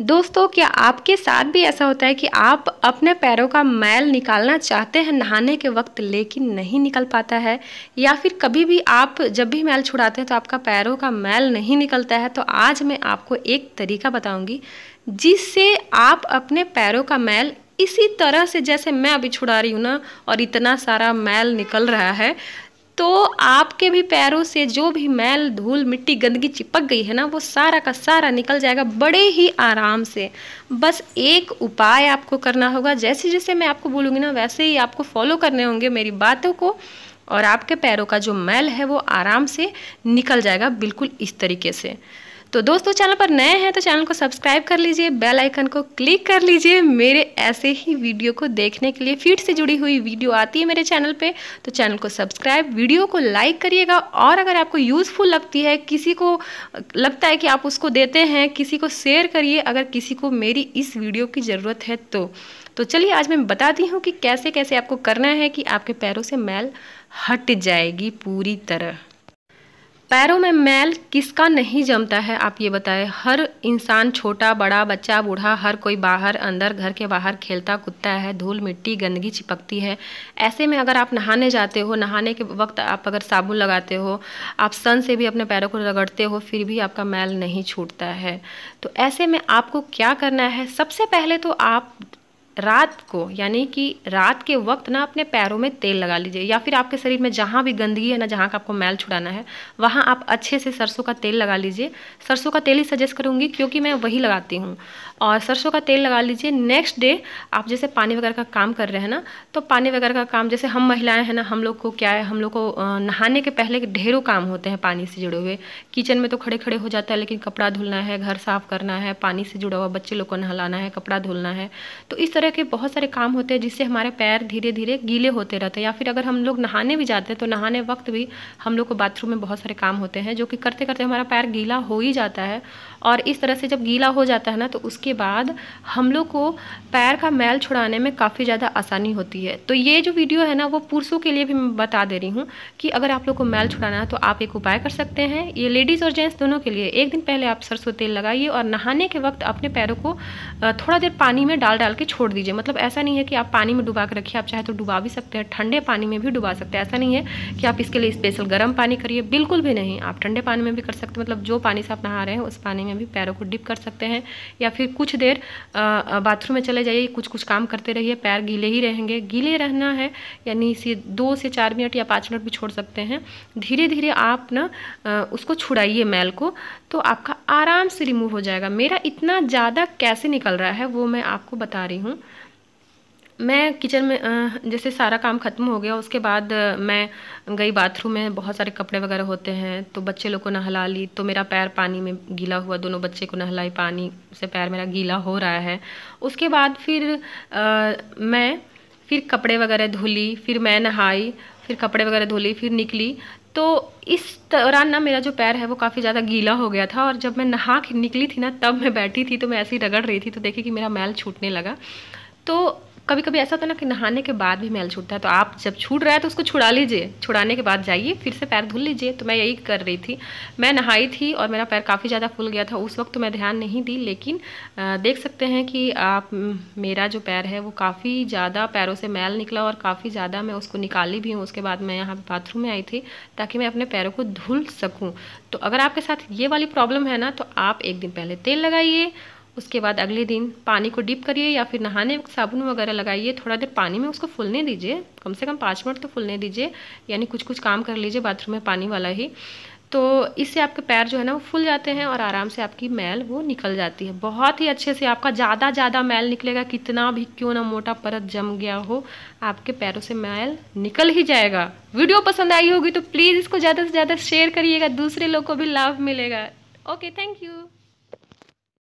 दोस्तों क्या आपके साथ भी ऐसा होता है कि आप अपने पैरों का मैल निकालना चाहते हैं नहाने के वक्त लेकिन नहीं निकल पाता है या फिर कभी भी आप जब भी मैल छुड़ाते हैं तो आपका पैरों का मैल नहीं निकलता है तो आज मैं आपको एक तरीका बताऊंगी जिससे आप अपने पैरों का मैल इसी तरह से जैसे मैं अभी छुड़ा रही हूँ ना और इतना सारा मैल निकल रहा है तो आपके भी पैरों से जो भी मैल धूल मिट्टी गंदगी चिपक गई है ना वो सारा का सारा निकल जाएगा बड़े ही आराम से बस एक उपाय आपको करना होगा जैसे जैसे मैं आपको बोलूँगी ना वैसे ही आपको फॉलो करने होंगे मेरी बातों को और आपके पैरों का जो मैल है वो आराम से निकल जाएगा बिल्कुल इस तरीके से तो दोस्तों चैनल पर नए हैं तो चैनल को सब्सक्राइब कर लीजिए बेल आइकन को क्लिक कर लीजिए मेरे ऐसे ही वीडियो को देखने के लिए फीड से जुड़ी हुई वीडियो आती है मेरे चैनल पे तो चैनल को सब्सक्राइब वीडियो को लाइक करिएगा और अगर आपको यूज़फुल लगती है किसी को लगता है कि आप उसको देते हैं किसी को शेयर करिए अगर किसी को मेरी इस वीडियो की ज़रूरत है तो तो चलिए आज मैं बताती हूँ कि कैसे कैसे आपको करना है कि आपके पैरों से मैल हट जाएगी पूरी तरह पैरों में मैल किसका नहीं जमता है आप ये बताएं हर इंसान छोटा बड़ा बच्चा बूढ़ा हर कोई बाहर अंदर घर के बाहर खेलता कूदता है धूल मिट्टी गंदगी चिपकती है ऐसे में अगर आप नहाने जाते हो नहाने के वक्त आप अगर साबुन लगाते हो आप सन से भी अपने पैरों को रगड़ते हो फिर भी आपका मैल नहीं छूटता है तो ऐसे में आपको क्या करना है सबसे पहले तो आप रात को यानी कि रात के वक्त ना अपने पैरों में तेल लगा लीजिए या फिर आपके शरीर में जहाँ भी गंदगी है ना जहाँ का आपको मैल छुड़ाना है वहाँ आप अच्छे से सरसों का तेल लगा लीजिए सरसों का तेल ही सजेस्ट करूँगी क्योंकि मैं वही लगाती हूँ और सरसों का तेल लगा लीजिए नेक्स्ट डे आप जैसे पानी वगैरह का काम कर रहे हैं ना तो पानी वगैरह का काम जैसे हम महिलाएं हैं ना हम लोग को क्या है हम लोग को नहाने के पहले ढेरों काम होते हैं पानी से जुड़े हुए किचन में तो खड़े खड़े हो जाता है लेकिन कपड़ा धुलना है घर साफ करना है पानी से जुड़ा हुआ बच्चे लोग को नहलाना है कपड़ा धुलना है तो इस तरह तरह के बहुत सारे काम होते हैं जिससे हमारे पैर धीरे धीरे गीले होते रहते हैं या फिर अगर हम लोग नहाने भी जाते हैं तो नहाने वक्त भी हम लोग को बाथरूम में बहुत सारे काम होते हैं जो कि करते करते हमारा पैर गीला हो ही जाता है और इस तरह से जब गीला हो जाता है ना तो उसके बाद हम लोग को पैर का मैल छुड़ाने में काफ़ी ज़्यादा आसानी होती है तो ये जो वीडियो है ना वो पुरुषों के लिए भी मैं बता दे रही हूँ कि अगर आप लोग को मैल छुड़ाना है तो आप एक उपाय कर सकते हैं ये लेडीज़ और जेंट्स दोनों के लिए एक दिन पहले आप सरसों तेल लगाइए और नहाने के वक्त अपने पैरों को थोड़ा देर पानी में डाल डाल के छोड़ छोड़ दीजिए मतलब ऐसा नहीं है कि आप पानी में डुबा के रखिए आप चाहे तो डुबा भी सकते हैं ठंडे पानी में भी डुबा सकते हैं ऐसा नहीं है कि आप इसके लिए स्पेशल गर्म पानी करिए बिल्कुल भी नहीं आप ठंडे पानी में भी कर सकते हैं मतलब जो पानी से आप नहा रहे हैं उस पानी में भी पैरों को डिप कर सकते हैं या फिर कुछ देर बाथरूम में चले जाइए कुछ कुछ काम करते रहिए पैर गीले ही रहेंगे गीले रहना है यानी इसे दो से चार मिनट या पाँच मिनट भी छोड़ सकते हैं धीरे धीरे आप ना उसको छुड़ाइए मैल को तो आपका आराम से रिमूव हो जाएगा मेरा इतना ज़्यादा कैसे निकल रहा है वो मैं आपको बता रही हूँ मैं किचन में जैसे सारा काम ख़त्म हो गया उसके बाद मैं गई बाथरूम में बहुत सारे कपड़े वगैरह होते हैं तो बच्चे लोग को नहला ली तो मेरा पैर पानी में गीला हुआ दोनों बच्चे को नहलाई पानी से पैर मेरा गीला हो रहा है उसके बाद फिर आ, मैं फिर कपड़े वगैरह धुली फिर मैं नहाई फिर कपड़े वगैरह धुली फिर निकली तो इस दौरान ना मेरा जो पैर है वो काफ़ी ज़्यादा गीला हो गया था और जब मैं नहा निकली थी ना तब मैं बैठी थी तो मैं ऐसे ही रगड़ रही थी तो देखी कि मेरा मैल छूटने लगा तो कभी कभी ऐसा होता है ना कि नहाने के बाद भी मैल छूटता है तो आप जब छूट रहा है तो उसको छुड़ा लीजिए छुड़ाने के बाद जाइए फिर से पैर धुल लीजिए तो मैं यही कर रही थी मैं नहाई थी और मेरा पैर काफ़ी ज़्यादा फूल गया था उस वक्त तो मैं ध्यान नहीं दी लेकिन देख सकते हैं कि आप मेरा जो पैर है वो काफ़ी ज़्यादा पैरों से मैल निकला और काफ़ी ज़्यादा मैं उसको निकाली भी हूँ उसके बाद मैं यहाँ बाथरूम में आई थी ताकि मैं अपने पैरों को धुल सकूँ तो अगर आपके साथ ये वाली प्रॉब्लम है ना तो आप एक दिन पहले तेल लगाइए उसके बाद अगले दिन पानी को डिप करिए या फिर नहाने वक्त साबुन वगैरह लगाइए थोड़ा देर पानी में उसको फूलने दीजिए कम से कम पाँच मिनट तो फूलने दीजिए यानी कुछ कुछ काम कर लीजिए बाथरूम में पानी वाला ही तो इससे आपके पैर जो है ना वो फूल जाते हैं और आराम से आपकी मैल वो निकल जाती है बहुत ही अच्छे से आपका ज़्यादा ज़्यादा मैल निकलेगा कितना भी क्यों ना मोटा परत जम गया हो आपके पैरों से मैल निकल ही जाएगा वीडियो पसंद आई होगी तो प्लीज़ इसको ज़्यादा से ज़्यादा शेयर करिएगा दूसरे लोग को भी लाभ मिलेगा ओके थैंक यू